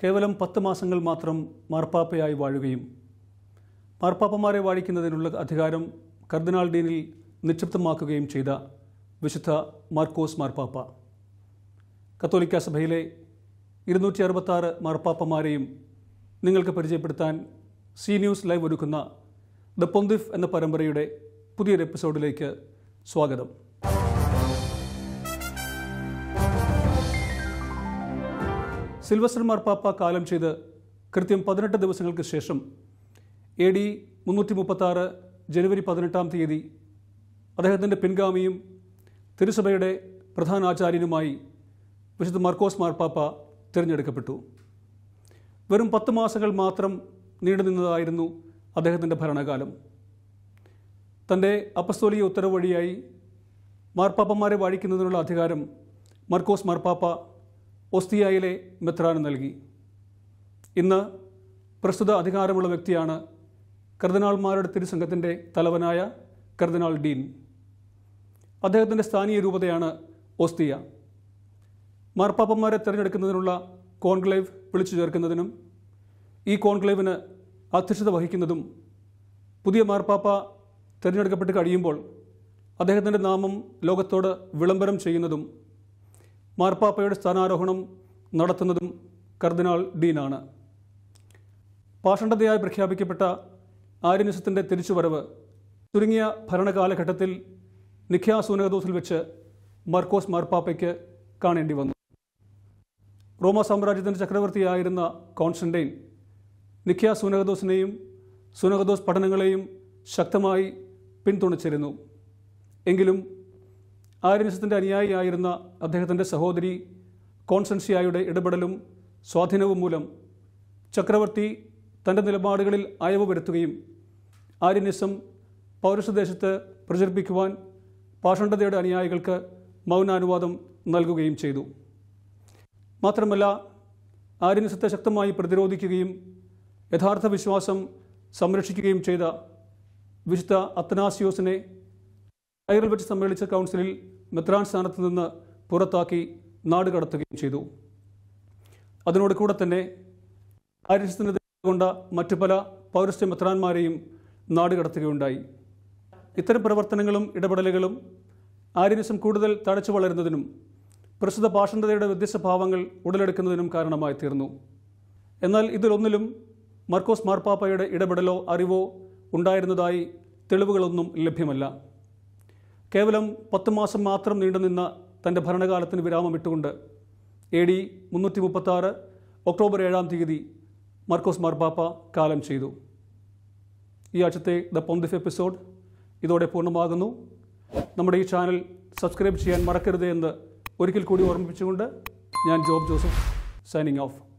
കേവലം പത്ത് മാസങ്ങൾ മാത്രം മാർപ്പാപ്പയായി വാഴുകയും മാർപ്പാപ്പമാരെ വാഴിക്കുന്നതിനുള്ള അധികാരം കർദിനാൾ ഡീനിൽ നിക്ഷിപ്തമാക്കുകയും ചെയ്ത വിശുദ്ധ മാർക്കോസ് മാർപ്പാപ്പ കത്തോലിക്ക സഭയിലെ ഇരുന്നൂറ്റി അറുപത്താറ് മാർപ്പാപ്പമാരെയും നിങ്ങൾക്ക് പരിചയപ്പെടുത്താൻ സി ന്യൂസ് ലൈവ് ഒരുക്കുന്ന ദ പൊന്തിഫ് എന്ന പരമ്പരയുടെ പുതിയൊരു എപ്പിസോഡിലേക്ക് സ്വാഗതം സിൽവസ്റ്റർ മാർപ്പാപ്പ കാലം ചെയ്ത് കൃത്യം പതിനെട്ട് ദിവസങ്ങൾക്ക് ശേഷം എ ഡി മുന്നൂറ്റി മുപ്പത്താറ് ജനുവരി പതിനെട്ടാം തീയതി അദ്ദേഹത്തിൻ്റെ പിൻഗാമിയും തിരുസഭയുടെ പ്രധാന ആചാര്യനുമായി വിശുദ്ധ മർക്കോസ് മാർപ്പാപ്പ തിരഞ്ഞെടുക്കപ്പെട്ടു വെറും പത്ത് മാസങ്ങൾ മാത്രം നീണ്ടുനിന്നതായിരുന്നു അദ്ദേഹത്തിൻ്റെ ഭരണകാലം തൻ്റെ അപ്പസ്തോലിയ ഉത്തരവ് വഴിയായി മാർപ്പാപ്പമാരെ വാഴിക്കുന്നതിനുള്ള അധികാരം മർക്കോസ് മാർപ്പാപ്പ ഒസ്തിയായിലെ മെത്രാന് നൽകി ഇന്ന് പ്രസ്തുത അധികാരമുള്ള വ്യക്തിയാണ് കർദിനാൾമാരുടെ തിരുസംഘത്തിൻ്റെ തലവനായ കർദിനാൾ ഡീൻ അദ്ദേഹത്തിൻ്റെ സ്ഥാനീയ രൂപതയാണ് ഓസ്തിയ മാർപ്പാപ്പന്മാരെ തിരഞ്ഞെടുക്കുന്നതിനുള്ള കോൺക്ലേവ് വിളിച്ചു ചേർക്കുന്നതിനും ഈ കോൺക്ലേവിന് അധ്യക്ഷത വഹിക്കുന്നതും പുതിയ മാർപ്പാപ്പ തിരഞ്ഞെടുക്കപ്പെട്ട് കഴിയുമ്പോൾ അദ്ദേഹത്തിൻ്റെ നാമം ലോകത്തോട് വിളംബരം ചെയ്യുന്നതും മാർപ്പാപ്പയുടെ സ്ഥാനാരോഹണം നടത്തുന്നതും കർദിനാൾ ഡീനാണ് പാഷണ്ഡതയായി പ്രഖ്യാപിക്കപ്പെട്ട ആര്യനിസത്തിൻ്റെ തിരിച്ചുവരവ് ചുരുങ്ങിയ ഭരണകാലഘട്ടത്തിൽ നിഖ്യാസൂനകദൂസിൽ വെച്ച് മർക്കോസ് മാർപ്പാപ്പയ്ക്ക് കാണേണ്ടി വന്നു റോമ സാമ്രാജ്യത്തിൻ്റെ ചക്രവർത്തിയായിരുന്ന കോൺസ്റ്റൻറ്റൈൻ സുനകദോസിനെയും സുനകദോസ് പഠനങ്ങളെയും ശക്തമായി പിന്തുണച്ചിരുന്നു എങ്കിലും ആര്യനിസത്തിൻ്റെ അനുയായിയായിരുന്ന അദ്ദേഹത്തിൻ്റെ സഹോദരി കോൺസൻസിയായുടെ ഇടപെടലും സ്വാധീനവും മൂലം ചക്രവർത്തി തൻ്റെ നിലപാടുകളിൽ അയവ് വരുത്തുകയും ആര്യനിസം പൗരസ്വദേശത്ത് പ്രചരിപ്പിക്കുവാൻ പാഷണ്ഡതയുടെ അനുയായികൾക്ക് മൗനാനുവാദം നൽകുകയും ചെയ്തു മാത്രമല്ല ആര്യനിസത്തെ ശക്തമായി പ്രതിരോധിക്കുകയും യഥാർത്ഥ വിശ്വാസം സംരക്ഷിക്കുകയും ചെയ്ത വിശുദ്ധ അത്തനാസിയോസിനെ ഐറിൽ വെച്ച് സമ്മേളിച്ച കൗൺസിലിൽ മെത്രാൻ സ്ഥാനത്ത് നിന്ന് പുറത്താക്കി നാട് കടത്തുകയും ചെയ്തു അതിനോട് കൂടെ തന്നെ കൊണ്ട മറ്റു പല പൗരസ്ത്യ മെത്രാന്മാരെയും നാട് കടത്തുകയുണ്ടായി ഇത്തരം പ്രവർത്തനങ്ങളും ഇടപെടലുകളും ആര്യനിസം കൂടുതൽ തടച്ചു വളരുന്നതിനും പ്രസ്തുത പാഷണ്ഡതയുടെ വ്യത്യസ്ത ഭാവങ്ങൾ ഉടലെടുക്കുന്നതിനും കാരണമായി തീർന്നു എന്നാൽ ഇതിലൊന്നിലും മർക്കോസ് മാർപ്പാപ്പയുടെ ഇടപെടലോ അറിവോ ഉണ്ടായിരുന്നതായി തെളിവുകളൊന്നും ലഭ്യമല്ല കേവലം പത്ത് മാസം മാത്രം നീണ്ടുനിന്ന തൻ്റെ ഭരണകാലത്തിന് വിരാമമിട്ടുകൊണ്ട് എ ഡി മുന്നൂറ്റി മുപ്പത്താറ് ഒക്ടോബർ ഏഴാം തീയതി മർക്കോസ് മാർപ്പാപ്പ കാലം ചെയ്തു ഈ ആഴ്ചത്തെ ദ പൊന്തിഫ് എപ്പിസോഡ് ഇതോടെ പൂർണ്ണമാകുന്നു നമ്മുടെ ഈ ചാനൽ സബ്സ്ക്രൈബ് ചെയ്യാൻ മറക്കരുത് എന്ന് ഒരിക്കൽ കൂടി ഓർമ്മിപ്പിച്ചുകൊണ്ട് ഞാൻ ജോബ് ജോസഫ് സൈനിങ് ഓഫ്